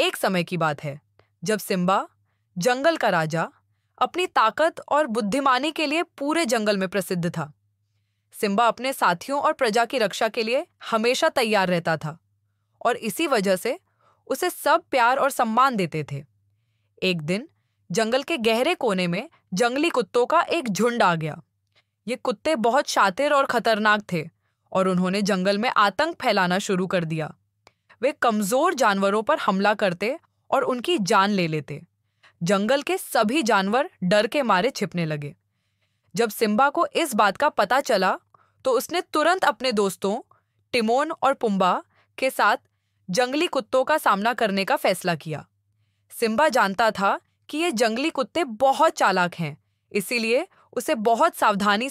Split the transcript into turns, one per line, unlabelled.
एक समय की बात है जब सिम्बा जंगल का राजा अपनी ताकत और बुद्धिमानी के लिए पूरे जंगल में प्रसिद्ध था सिम्बा अपने साथियों और प्रजा की रक्षा के लिए हमेशा तैयार रहता था और इसी वजह से उसे सब प्यार और सम्मान देते थे एक दिन जंगल के गहरे कोने में जंगली कुत्तों का एक झुंड आ गया ये कुत्ते बहुत शातिर और खतरनाक थे और उन्होंने जंगल में आतंक फैलाना शुरू कर दिया वे कमजोर जानवरों पर हमला करते और उनकी जान ले लेते जंगल के सभी जानवर डर के मारे छिपने लगे जब सिम्बा को इस बात का पता चला तो उसने तुरंत अपने दोस्तों टिमोन और पुम्बा के साथ जंगली कुत्तों का सामना करने का फैसला किया सिम्बा जानता था कि ये जंगली कुत्ते बहुत चालाक हैं इसीलिए उसे बहुत सावधानी